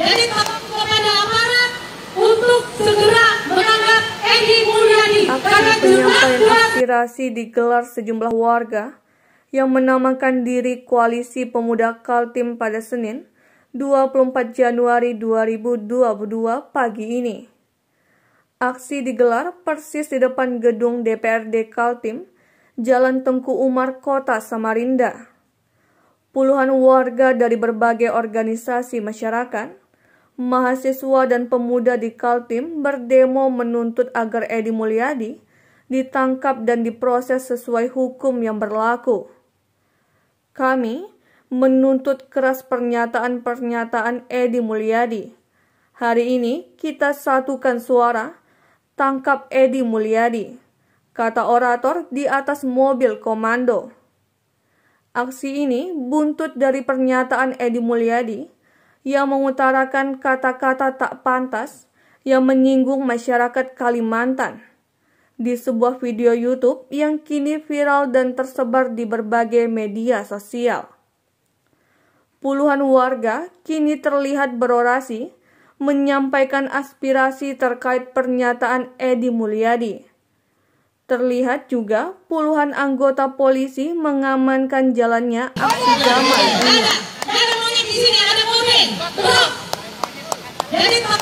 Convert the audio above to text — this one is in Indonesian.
Jadi tolong kepada aparat untuk segera menangkap Mulyadi karena penyampaian aspirasi digelar sejumlah warga yang menamakan diri Koalisi Pemuda Kaltim pada Senin 24 Januari 2022 pagi ini. Aksi digelar persis di depan gedung DPRD Kaltim, Jalan Tengku Umar, Kota Samarinda. Puluhan warga dari berbagai organisasi masyarakat mahasiswa dan pemuda di Kaltim berdemo menuntut agar Edi Mulyadi ditangkap dan diproses sesuai hukum yang berlaku. Kami menuntut keras pernyataan-pernyataan Edi Mulyadi. Hari ini kita satukan suara, tangkap Edi Mulyadi, kata orator di atas mobil komando. Aksi ini buntut dari pernyataan Edi Mulyadi yang mengutarakan kata-kata tak pantas yang menyinggung masyarakat Kalimantan. Di sebuah video YouTube yang kini viral dan tersebar di berbagai media sosial, puluhan warga kini terlihat berorasi menyampaikan aspirasi terkait pernyataan Edi Mulyadi. Terlihat juga puluhan anggota polisi mengamankan jalannya aksi damai. Леонид